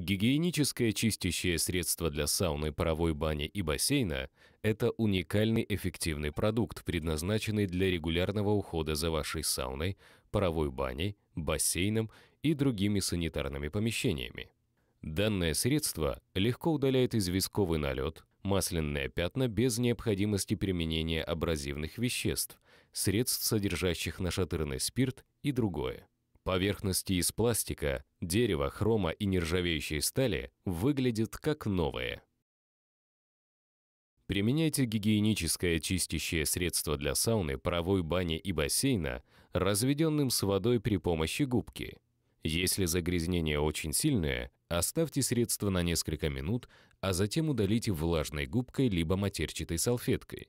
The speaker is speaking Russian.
Гигиеническое чистящее средство для сауны, паровой бани и бассейна – это уникальный эффективный продукт, предназначенный для регулярного ухода за вашей сауной, паровой баней, бассейном и другими санитарными помещениями. Данное средство легко удаляет известковый налет, масляные пятна без необходимости применения абразивных веществ, средств, содержащих нашатырный спирт и другое. Поверхности из пластика, дерева, хрома и нержавеющей стали выглядят как новые. Применяйте гигиеническое чистящее средство для сауны, паровой бани и бассейна, разведенным с водой при помощи губки. Если загрязнение очень сильное, оставьте средство на несколько минут, а затем удалите влажной губкой либо матерчатой салфеткой.